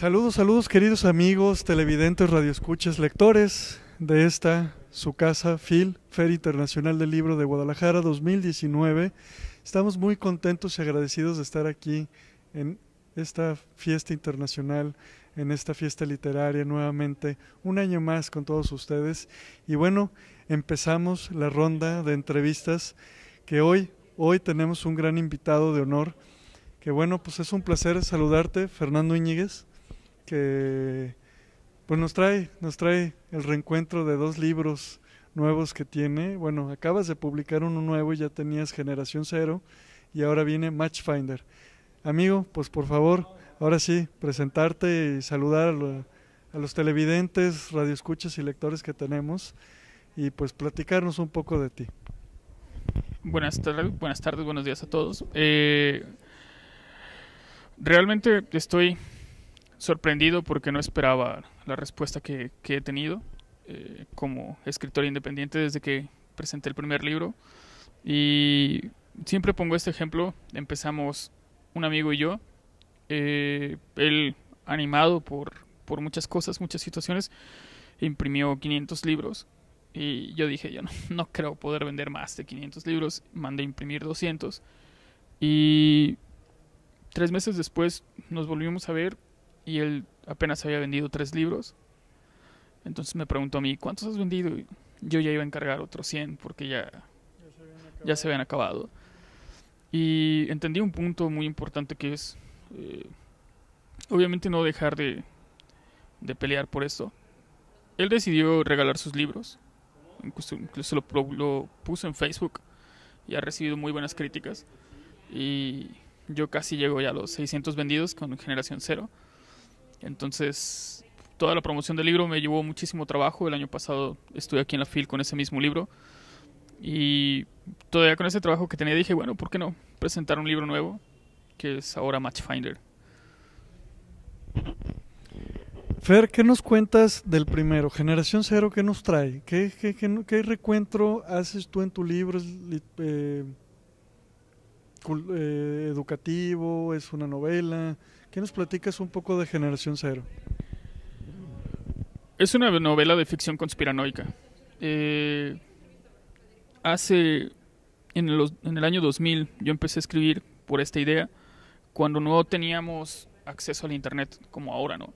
Saludos, saludos queridos amigos, televidentes, radioescuchas, lectores de esta su casa FIL, Feria Internacional del Libro de Guadalajara 2019. Estamos muy contentos y agradecidos de estar aquí en esta fiesta internacional, en esta fiesta literaria nuevamente, un año más con todos ustedes. Y bueno, empezamos la ronda de entrevistas que hoy, hoy tenemos un gran invitado de honor, que bueno, pues es un placer saludarte, Fernando Iñiguez que pues nos trae, nos trae el reencuentro de dos libros nuevos que tiene. Bueno, acabas de publicar uno nuevo y ya tenías Generación Cero y ahora viene Matchfinder. Amigo, pues por favor, ahora sí, presentarte y saludar a, los televidentes, radioescuchas y lectores que tenemos y pues platicarnos un poco de ti. Buenas, tardes, buenos días a todos. Eh, realmente estoy sorprendido porque no esperaba la respuesta que, he tenido eh, como escritor independiente desde que presenté el primer libro. Y siempre pongo este ejemplo. Empezamos un amigo y yo. Eh, él, animado por, muchas cosas, muchas situaciones, imprimió 500 libros. Y yo dije, yo no, no creo poder vender más de 500 libros. Mandé imprimir 200. Y tres meses después nos volvimos a ver y él apenas había vendido tres libros. Entonces me preguntó a mí, ¿cuántos has vendido? Y yo ya iba a encargar otros 100 porque ya, ya se, habían acabado. Y entendí un punto muy importante que es, eh, obviamente no dejar de, de pelear por esto. Él decidió regalar sus libros, incluso, lo, lo puso en Facebook y ha recibido muy buenas críticas. Y yo casi llego ya a los 600 vendidos con Generación Cero. Entonces, toda la promoción del libro me llevó muchísimo trabajo. El año pasado estuve aquí en la FIL con ese mismo libro. Y todavía con ese trabajo que tenía dije, bueno, ¿por qué no presentar un libro nuevo? Que es ahora Matchfinder. Fer, ¿qué nos cuentas del primero? Generación Cero, ¿qué nos trae? ¿Qué, qué, recuentro haces tú en tu libro? Eh, educativo, es una novela. ¿Qué nos platicas un poco de Generación Cero? Es una novela de ficción conspiranoica. Eh, hace, en, los, en el año 2000, yo empecé a escribir por esta idea, cuando no teníamos acceso al Internet como ahora, ¿no?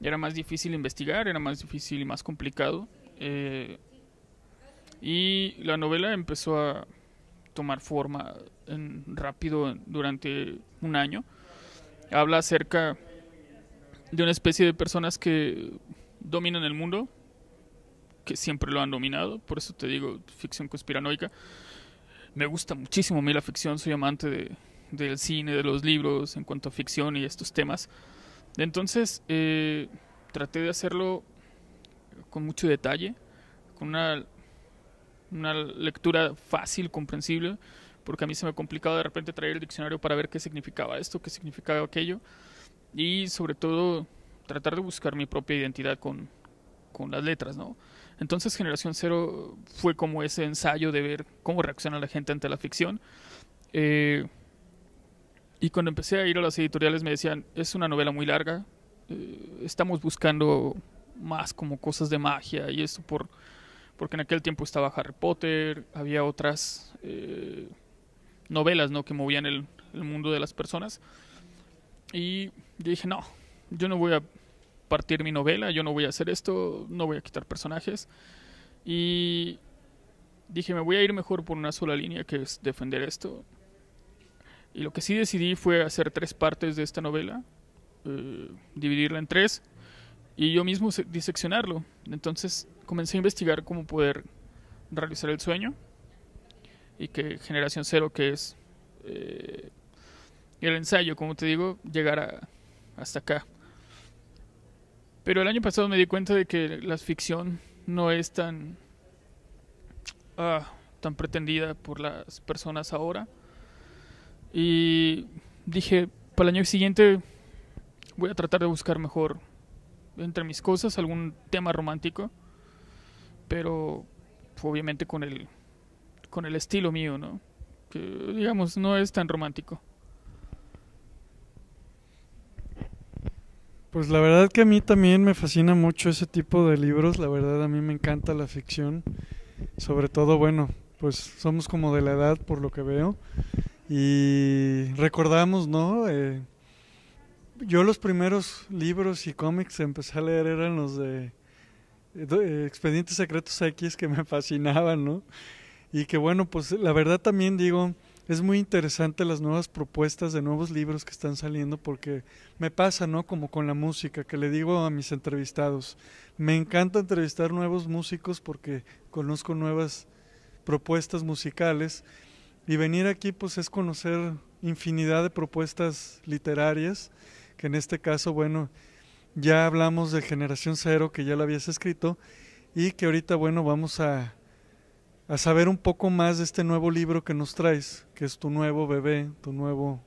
Era más difícil investigar, era más difícil y más complicado. Eh, y la novela empezó a tomar forma rápido durante un año, habla acerca de una especie de personas que dominan el mundo, que siempre lo han dominado, por eso te digo, ficción conspiranoica. Me gusta muchísimo a mí la ficción, soy amante del cine, de los libros, en cuanto a ficción y estos temas. Entonces, eh, traté de hacerlo con mucho detalle, con una, una lectura fácil, comprensible, porque a mí se me complicaba de repente traer el diccionario para ver qué significaba esto, qué significaba aquello, y sobre todo tratar de buscar mi propia identidad con, con las letras, ¿no? Entonces Generación Cero fue como ese ensayo de ver cómo reacciona la gente ante la ficción. Eh, y cuando empecé a ir a las editoriales me decían, es una novela muy larga, eh, estamos buscando más como cosas de magia y esto por, porque en aquel tiempo estaba Harry Potter, había otras eh, novelas, ¿no? Que movían el, mundo de las personas. Y dije, no, yo no voy a partir mi novela, yo no voy a hacer esto, no voy a quitar personajes. Y dije, me voy a ir mejor por una sola línea, que es defender esto. Y lo que sí decidí fue hacer tres partes de esta novela, eh, dividirla en tres, y yo mismo diseccionarlo. Entonces comencé a investigar cómo poder realizar el sueño y que Generación Cero, que es eh, el ensayo, como te digo, llegara hasta acá. Pero el año pasado me di cuenta de que la ficción no es tan, ah, tan pretendida por las personas ahora. Y dije, para el año siguiente voy a tratar de buscar mejor entre mis cosas algún tema romántico. Pero obviamente con el con el estilo mío, ¿no? Que, digamos, no es tan romántico. Pues la verdad que a mí también me fascina mucho ese tipo de libros, la verdad a mí me encanta la ficción, sobre todo, bueno, pues somos como de la edad por lo que veo y recordamos, ¿no? Eh, yo los primeros libros y cómics que empecé a leer eran los de, de eh, Expedientes Secretos X que me fascinaban, ¿no? Y que bueno, pues la verdad también digo, es muy interesante las nuevas propuestas de nuevos libros que están saliendo porque me pasa, ¿no? Como con la música, que le digo a mis entrevistados, me encanta entrevistar nuevos músicos porque conozco nuevas propuestas musicales y venir aquí pues es conocer infinidad de propuestas literarias, que en este caso, bueno, ya hablamos de Generación Cero, que ya la habías escrito, y que ahorita, bueno, vamos a a saber un poco más de este nuevo libro que nos traes, que es tu nuevo bebé, tu, nuevo,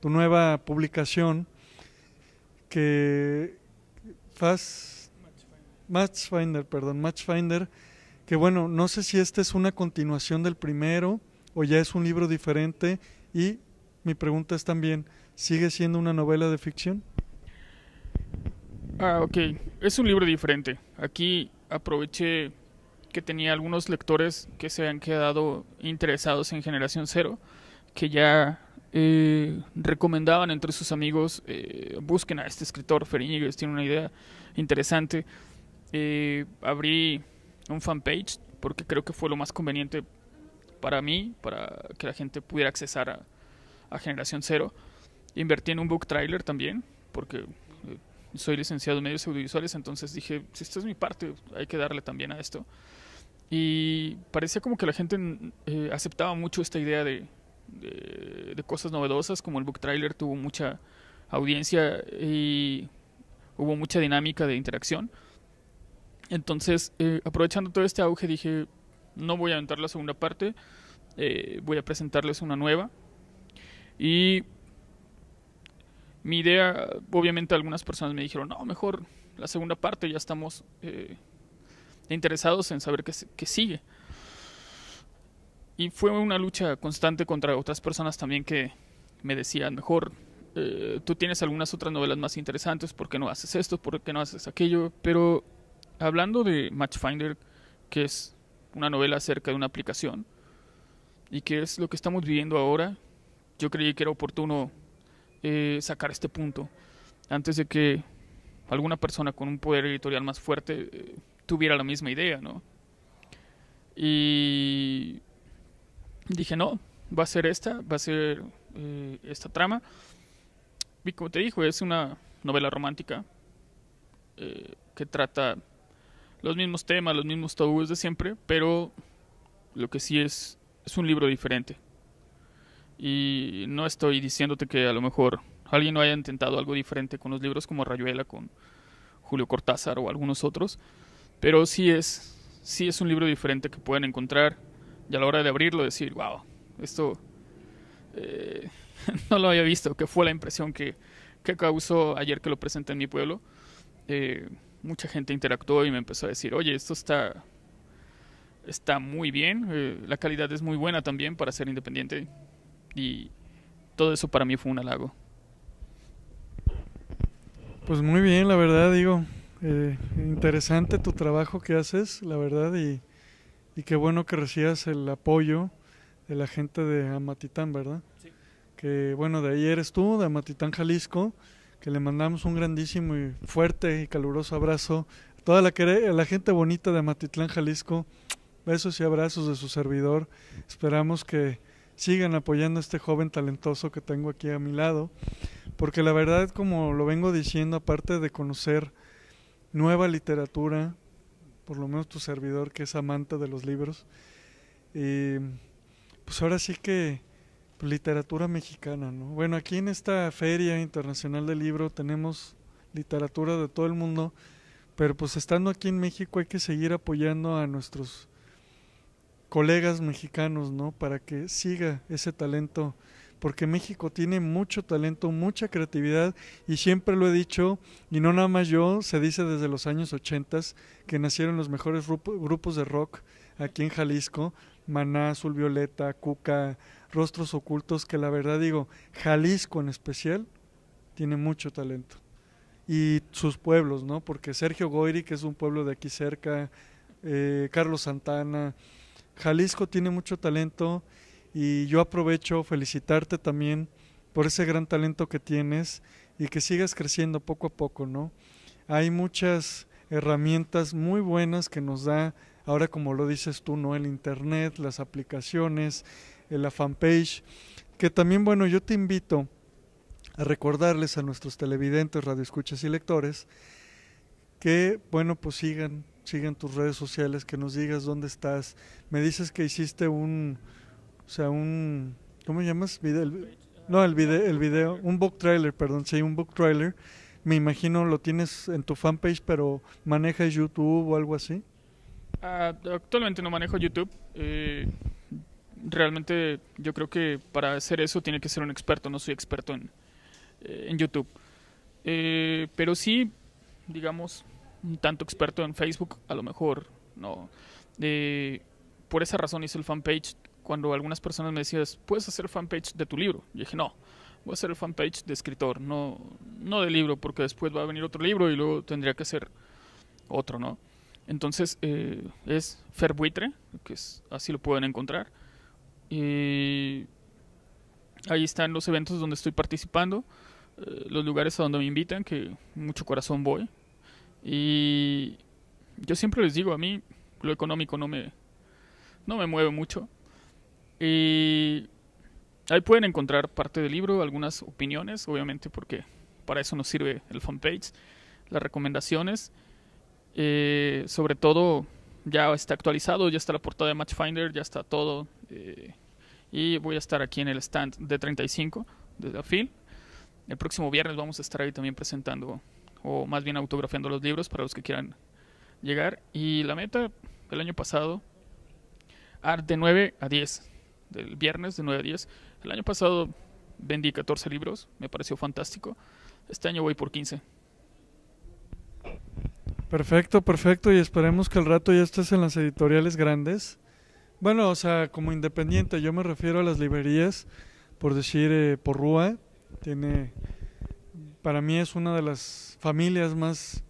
tu nueva publicación, que Matchfinder, perdón, Matchfinder, que bueno, no sé si esta es una continuación del primero o ya es un libro diferente y mi pregunta es también, ¿sigue siendo una novela de ficción? Ah, ok, es un libro diferente. Aquí aproveché que tenía algunos lectores que se han quedado interesados en Generación Cero, que ya eh, recomendaban entre sus amigos, eh, busquen a este escritor, Feriñigues, tiene una idea interesante. Eh, abrí un fanpage porque creo que fue lo más conveniente para mí, para que la gente pudiera accesar a, a Generación Cero. Invertí en un book trailer también, porque soy licenciado en medios audiovisuales, entonces dije, si esta es mi parte, hay que darle también a esto. Y parecía como que la gente mm, eh, aceptaba mucho esta idea de, cosas novedosas, como el book trailer tuvo mucha audiencia y hubo mucha dinámica de interacción. Entonces, eh, aprovechando todo este auge, dije, no voy a aventar la segunda parte, eh, voy a presentarles una nueva. Y mi idea, obviamente algunas personas me dijeron, no, mejor la segunda parte, ya estamos interesados en saber qué, sigue. Y fue una lucha constante contra otras personas también que me decían, mejor, eh, tú tienes algunas otras novelas más interesantes, ¿por qué no haces esto? ¿Por qué no haces aquello? Pero hablando de Matchfinder, que es una novela acerca de una aplicación, y que es lo que estamos viviendo ahora, yo creí que era oportuno eh, sacar este punto antes de que alguna persona con un poder editorial más fuerte eh, tuviera la misma idea, ¿no? Y dije, no, va a ser esta, va a ser eh, esta trama. Y como te dijo, es una novela romántica eh, que trata los mismos temas, los mismos tabúes de siempre, pero lo que sí es, es un libro diferente. Y no estoy diciéndote que a lo mejor alguien no haya intentado algo diferente con los libros como Rayuela, con Julio Cortázar o algunos otros, pero sí es, es un libro diferente que pueden encontrar y a la hora de abrirlo decir, wow, esto eh, no lo había visto, que fue la impresión que, que causó ayer que lo presenté en mi pueblo. Eh, mucha gente interactuó y me empezó a decir, oye, esto está, está muy bien, eh, la calidad es muy buena también para ser independiente y todo eso para mí fue un halago. Pues muy bien, la verdad, digo, eh, interesante tu trabajo que haces, la verdad, y, qué bueno que recibas el apoyo de la gente de Amatitán, ¿verdad? Sí. Que bueno, de ahí eres tú, de Amatitán, Jalisco, que le mandamos un grandísimo y fuerte y caluroso abrazo a toda la, la gente bonita de Amatitlán, Jalisco. Besos y abrazos de su servidor. Esperamos que sigan apoyando a este joven talentoso que tengo aquí a mi lado, porque la verdad, como lo vengo diciendo, aparte de conocer nueva literatura, por lo menos tu servidor que es amante de los libros. Y pues ahora sí que pues, literatura mexicana, ¿no? Bueno, aquí en esta Feria Internacional del Libro tenemos literatura de todo el mundo, pero pues estando aquí en México hay que seguir apoyando a nuestros colegas mexicanos, ¿no? Para que siga ese talento porque México tiene mucho talento, mucha creatividad y siempre lo he dicho, y no nada más yo, se dice desde los años 80 que nacieron los mejores grupos de rock aquí en Jalisco, Maná, Azul Violeta, Cuca, Rostros Ocultos, que la verdad digo, Jalisco en especial tiene mucho talento. Y sus pueblos, ¿no? Porque Sergio Goiri, que es un pueblo de aquí cerca, eh, Carlos Santana, Jalisco tiene mucho talento y yo aprovecho felicitarte también por ese gran talento que tienes y que sigas creciendo poco a poco, ¿no? Hay muchas herramientas muy buenas que nos da ahora como lo dices tú, ¿no? El internet, las aplicaciones, eh, la fanpage, que también, bueno, yo te invito a recordarles a nuestros televidentes, radioescuchas y lectores que, bueno, pues sigan, sigan tus redes sociales, que nos digas dónde estás. Me dices que hiciste un, o sea, un... ¿Cómo llamas? no, el video, el video, un book trailer, perdón, sí, un book trailer. Me imagino lo tienes en tu fanpage, pero manejas YouTube o algo así. Ah, actualmente no manejo YouTube. Eh, realmente yo creo que para hacer eso tiene que ser un experto, no soy experto en, eh, en YouTube. Eh, pero sí, digamos, un tanto experto en Facebook, a lo mejor no. por esa razón hice el fanpage cuando algunas personas me decían, ¿puedes hacer fanpage de tu libro? y dije, no, voy a hacer el fanpage de escritor, no, no de libro, porque después va a venir otro libro y luego tendría que hacer otro, ¿no? Entonces eh, es Ferbuitre, que es, así lo pueden encontrar. Y ahí están los eventos donde estoy participando, eh, los lugares a donde me invitan, que mucho corazón voy. Y yo siempre les digo, a mí lo económico no me, no me mueve mucho. Y ahí pueden encontrar parte del libro, algunas opiniones, obviamente, porque para eso nos sirve el fanpage, las recomendaciones. Eh, sobre todo, ya está actualizado, ya está la portada de Matchfinder, ya está todo. Eh, y voy a estar aquí en el stand de 35 de desde El próximo viernes vamos a estar ahí también presentando, o más bien autografiando los libros para los que quieran llegar. Y la meta, del año pasado, art de 9 a 10 del viernes de 9 a 10. El año pasado vendí 14 libros, me pareció fantástico. Este año voy por 15. Perfecto, perfecto. Y esperemos que al rato ya estés en las editoriales grandes. Bueno, o sea, como independiente, yo me refiero a las librerías, por decir, eh, por Rúa, tiene, para mí es una de las familias más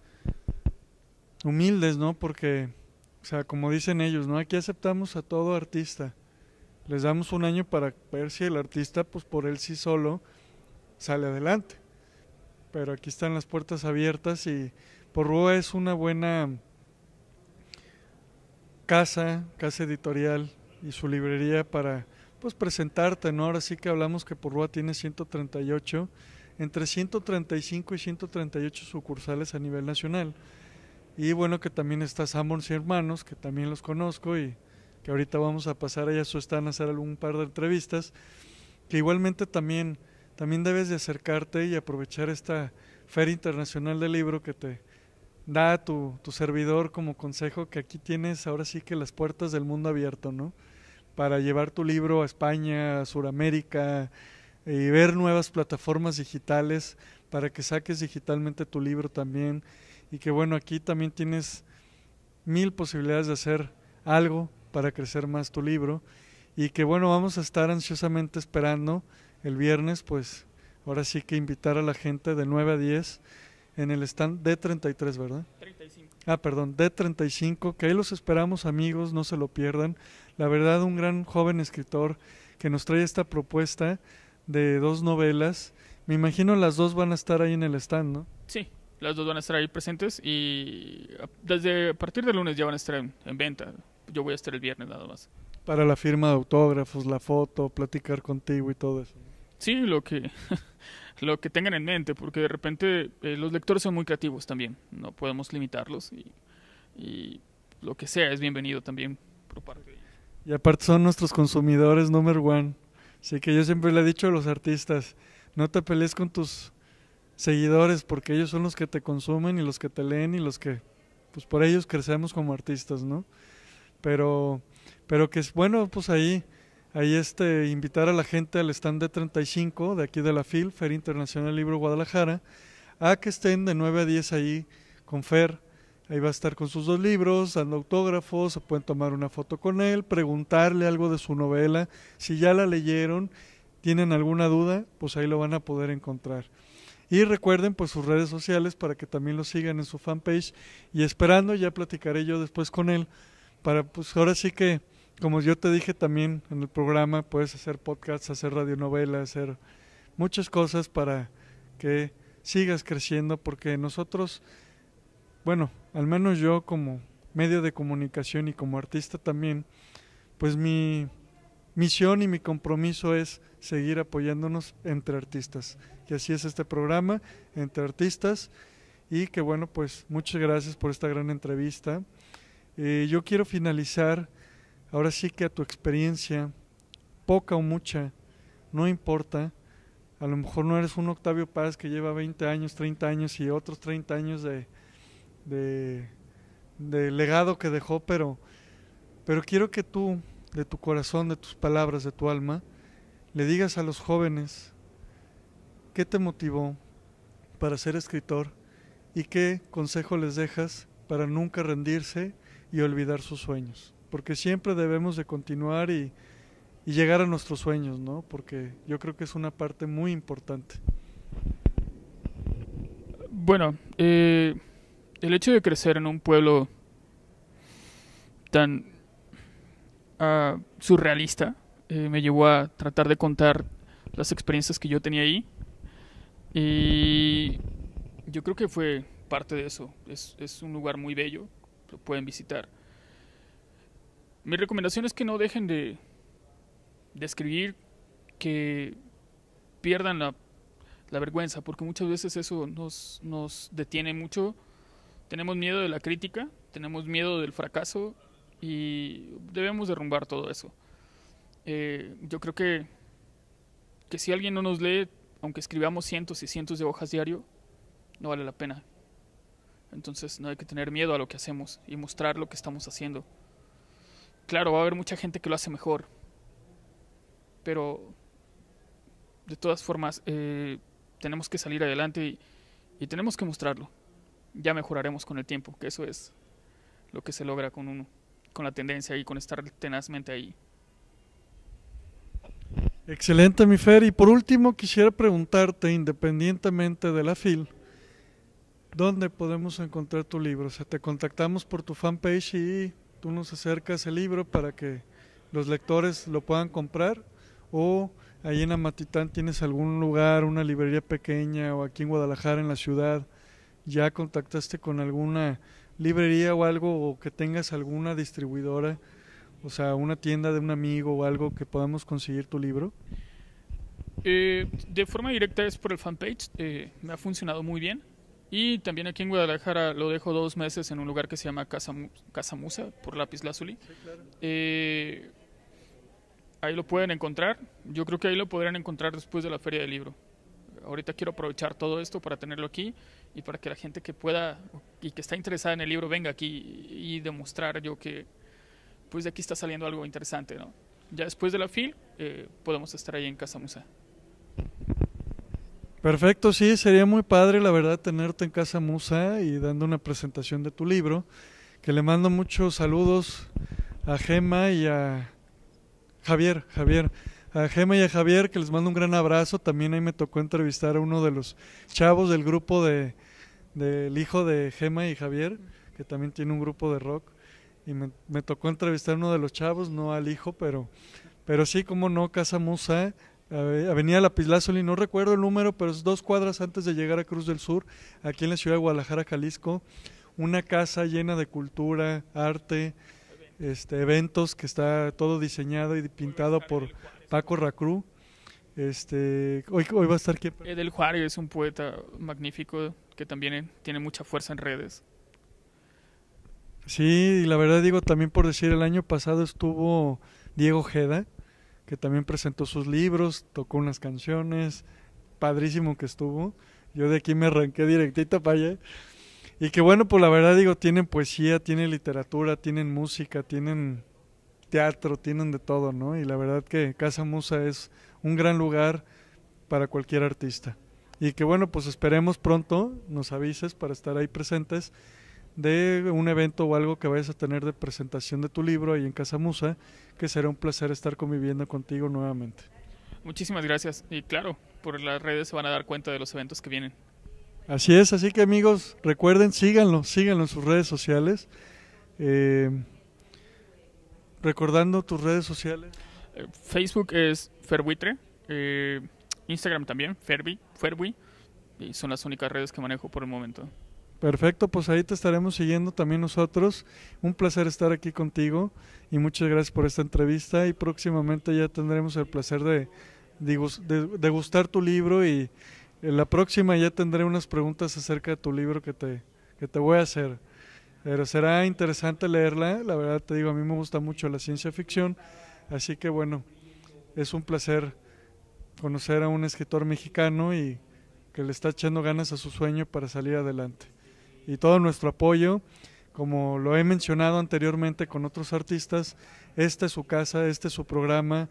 humildes, ¿no? Porque, o sea, como dicen ellos, ¿no? Aquí aceptamos a todo artista les damos un año para ver si el artista, pues por él sí solo, sale adelante. Pero aquí están las puertas abiertas y Porrua es una buena casa, casa editorial y su librería para pues presentarte, ¿no? Ahora sí que hablamos que Porrua tiene 138, entre 135 y 138 sucursales a nivel nacional. Y bueno, que también está Sammons y Hermanos, que también los conozco y que ahorita vamos a pasar, ella su están a hacer algún par de entrevistas, que igualmente también, también debes de acercarte y aprovechar esta Feria Internacional del Libro que te da tu, servidor como consejo, que aquí tienes ahora sí que las puertas del mundo abierto, ¿no? Para llevar tu libro a España, a Sudamérica, eh, y ver nuevas plataformas digitales para que saques digitalmente tu libro también y que bueno, aquí también tienes mil posibilidades de hacer algo para crecer más tu libro. Y que bueno, vamos a estar ansiosamente esperando el viernes, pues ahora sí que invitar a la gente de 9 a 10 en el stand D33, ¿verdad? 35. Ah, perdón, D35, que ahí los esperamos amigos, no se lo pierdan. La verdad, un gran joven escritor que nos trae esta propuesta de dos novelas. Me imagino las dos van a estar ahí en el stand, ¿no? Sí, las dos van a estar ahí presentes y desde a partir del lunes ya van a estar en, en venta yo voy a estar el viernes nada más. Para la firma de autógrafos, la foto, platicar contigo y todo eso. Sí, lo que, lo que tengan en mente, porque de repente eh, los lectores son muy creativos también, no podemos limitarlos y, y lo que sea es bienvenido también por parte de Y aparte son nuestros consumidores Número uno, Así que yo siempre le he dicho a los artistas, no te pelees con tus seguidores porque ellos son los que te consumen y los que te leen y los que, pues por ellos crecemos como artistas, ¿no? Pero, pero que es bueno, pues ahí, ahí este, invitar a la gente al stand de 35 de aquí de la FIL, Feria Internacional Libro Guadalajara, a que estén de 9 a 10 ahí con Fer. Ahí va a estar con sus dos libros, dando autógrafos, se pueden tomar una foto con él, preguntarle algo de su novela. Si ya la leyeron, tienen alguna duda, pues ahí lo van a poder encontrar. Y recuerden pues sus redes sociales para que también lo sigan en su fanpage y esperando, ya platicaré yo después con él para pues ahora sí que, como yo te dije también en el programa, puedes hacer podcasts, hacer radionovelas, hacer muchas cosas para que sigas creciendo, porque nosotros, bueno, al menos yo como medio de comunicación y como artista también, pues mi misión y mi compromiso es seguir apoyándonos entre artistas. Y así es este programa, entre artistas. Y que bueno, pues muchas gracias por esta gran entrevista. Eh, yo quiero finalizar, ahora sí que a tu experiencia, poca o mucha, no importa, a lo mejor no eres un Octavio Paz que lleva 20 años, 30 años y otros 30 años de, de, de, legado que dejó, pero, pero quiero que tú, de tu corazón, de tus palabras, de tu alma, le digas a los jóvenes qué te motivó para ser escritor y qué consejo les dejas para nunca rendirse y olvidar sus sueños, porque siempre debemos de continuar y, llegar a nuestros sueños, ¿no? Porque yo creo que es una parte muy importante. Bueno, eh, el hecho de crecer en un pueblo tan ah, surrealista eh, me llevó a tratar de contar las experiencias que yo tenía ahí. Y yo creo que fue parte de eso. Es, es un lugar muy bello, lo pueden visitar. Mi recomendación es que no dejen de, escribir, que pierdan la, vergüenza, porque muchas veces eso nos, detiene mucho. Tenemos miedo de la crítica, tenemos miedo del fracaso y debemos derrumbar todo eso. Eh, yo creo que, que si alguien no nos lee, aunque escribamos cientos y cientos de hojas diario, no vale la pena. Entonces no hay que tener miedo a lo que hacemos y mostrar lo que estamos haciendo. Claro, va a haber mucha gente que lo hace mejor, pero de todas formas eh, tenemos que salir adelante y, tenemos que mostrarlo. Ya mejoraremos con el tiempo, que eso es lo que se logra con uno, con la tendencia y con estar tenazmente ahí. Excelente, mi Fer. Y por último, quisiera preguntarte, independientemente de la FIL, ¿Dónde podemos encontrar tu libro? O sea, te contactamos por tu fanpage y tú nos acercas el libro para que los lectores lo puedan comprar. O ahí en Amatitán tienes algún lugar, una librería pequeña, o aquí en Guadalajara, en la ciudad, ya contactaste con alguna librería o algo, o que tengas alguna distribuidora, o sea, una tienda de un amigo o algo que podamos conseguir tu libro. Eh, de forma directa es por el fanpage, eh, me ha funcionado muy bien. Y también aquí en Guadalajara lo dejo dos meses en un lugar que se llama Casa, Casa Musa por Lápiz Lazuli. Eh, ahí lo pueden encontrar. Yo creo que ahí lo podrán encontrar después de la Feria del Libro. Ahorita quiero aprovechar todo esto para tenerlo aquí y para que la gente que pueda y que está interesada en el libro venga aquí y demostrar yo que pues de aquí está saliendo algo interesante. ¿no? Ya después de la FIL eh, podemos estar ahí en Casa Musa. Perfecto, sí, sería muy padre, la verdad, tenerte en Casa Musa y dando una presentación de tu libro, que le mando muchos saludos a Gema y a Javier, Javier, a Gema y a Javier, que les mando un gran abrazo. También ahí me tocó entrevistar a uno de los chavos del grupo del hijo de Gema y Javier, que también tiene un grupo de rock. Y me, me tocó entrevistar a uno de los chavos, no al hijo, pero, pero sí, como no, Casa Musa Avenida Lapislázuli, no recuerdo el número, pero es dos cuadras antes de llegar a Cruz del Sur, aquí en la ciudad de Guadalajara, Jalisco, una casa llena de cultura, arte, este, eventos, que está todo diseñado y pintado por Paco Racru Este, hoy, hoy va a estar aquí Edel Juárez es un poeta magnífico que también tiene mucha fuerza en redes. Sí, y la verdad digo, también por decir, el año pasado estuvo Diego Jeda, que también presentó sus libros, tocó unas canciones, padrísimo que estuvo. Yo de aquí me arranqué directito para allá. Y que bueno, pues la verdad digo, tienen poesía, tienen literatura, tienen música, tienen teatro, tienen de todo, ¿no? Y la verdad que Casa Musa es un gran lugar para cualquier artista. Y que bueno, pues esperemos pronto, nos avises para estar ahí presentes de un evento o algo que vayas a tener de presentación de tu libro ahí en Casa Musa, que será un placer estar conviviendo contigo nuevamente. Muchísimas gracias y claro, por las redes se van a dar cuenta de los eventos que vienen. Así es, así que amigos, recuerden, síganlo, síganlo en sus redes sociales. Eh, recordando tus redes sociales. Eh, Facebook es Ferbuitre, eh, Instagram también, Ferbi, y son las únicas redes que manejo por el momento. Perfecto, pues ahí te estaremos siguiendo también nosotros. Un placer estar aquí contigo y muchas gracias por esta entrevista y próximamente ya tendremos el placer de, gustar tu libro y en la próxima ya tendré unas preguntas acerca de tu libro que te, que te voy a hacer. Pero será interesante leerla, la verdad te digo, a mí me gusta mucho la ciencia ficción, así que bueno, es un placer conocer a un escritor mexicano y que le está echando ganas a su sueño para salir adelante y todo nuestro apoyo. Como lo he mencionado anteriormente con otros artistas, esta es su casa, este es su programa.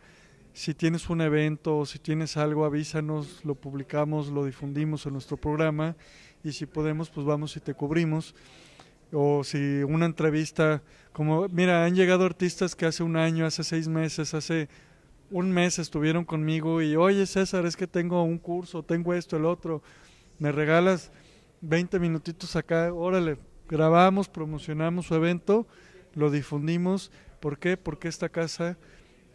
Si tienes un evento o si tienes algo, avísanos, lo publicamos, lo difundimos en nuestro programa y si podemos, pues vamos y te cubrimos. O si una entrevista, como, mira, han llegado artistas que hace un año, hace seis meses, hace un mes estuvieron conmigo y, oye César, es que tengo un curso, tengo esto, el otro, me regalas 20 minutitos acá, órale, grabamos, promocionamos su evento, lo difundimos. ¿Por qué? Porque esta casa,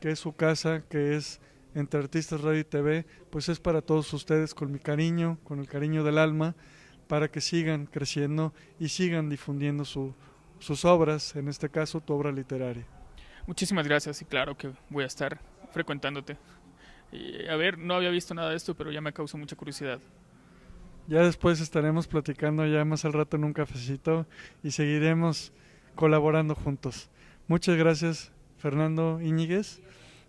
que es su casa, que es entre Artistas Radio y TV, pues es para todos ustedes con mi cariño, con el cariño del alma, para que sigan creciendo y sigan difundiendo sus obras, en este caso tu obra literaria. Muchísimas gracias y claro que voy a estar frecuentándote. Y, a ver, no había visto nada de esto, pero ya me causó mucha curiosidad. Ya después estaremos platicando ya más al rato en un cafecito y seguiremos colaborando juntos. Muchas gracias Fernando Íñiguez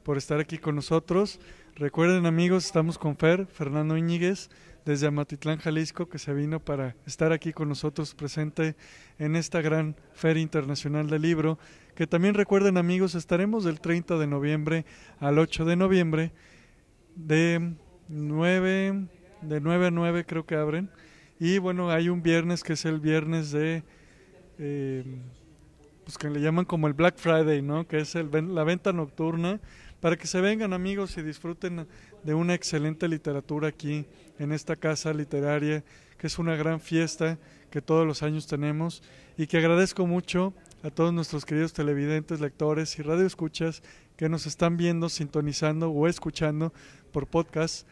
por estar aquí con nosotros. Recuerden amigos, estamos con Fer, Fernando Íñiguez, desde Amatitlán, Jalisco, que se vino para estar aquí con nosotros presente en esta gran Feria Internacional del Libro, que también recuerden amigos, estaremos del 30 de noviembre al 8 de noviembre de 9 de 9 a 9 creo que abren. Y bueno, hay un viernes que es el viernes de, em, pues que le llaman como el Black Friday, ¿no? Que es el, la venta nocturna, para que se vengan amigos y disfruten de una excelente literatura aquí, en esta casa literaria, que es una gran fiesta que todos los años tenemos y que agradezco mucho a todos nuestros queridos televidentes, lectores y radioescuchas que nos están viendo, sintonizando o escuchando por podcast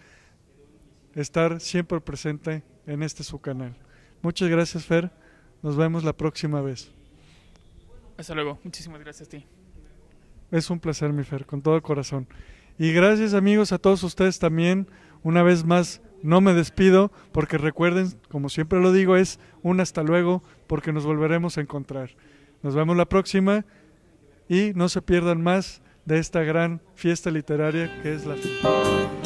estar siempre presente en este su canal. Muchas gracias, Fer. Nos vemos la próxima vez. Hasta luego. Muchísimas gracias a ti. Es un placer, mi Fer, con todo corazón. Y gracias, amigos, a todos ustedes también. Una vez más, no me despido, porque recuerden, como siempre lo digo, es un hasta luego, porque nos volveremos a encontrar. Nos vemos la próxima y no se pierdan más de esta gran fiesta literaria que es la...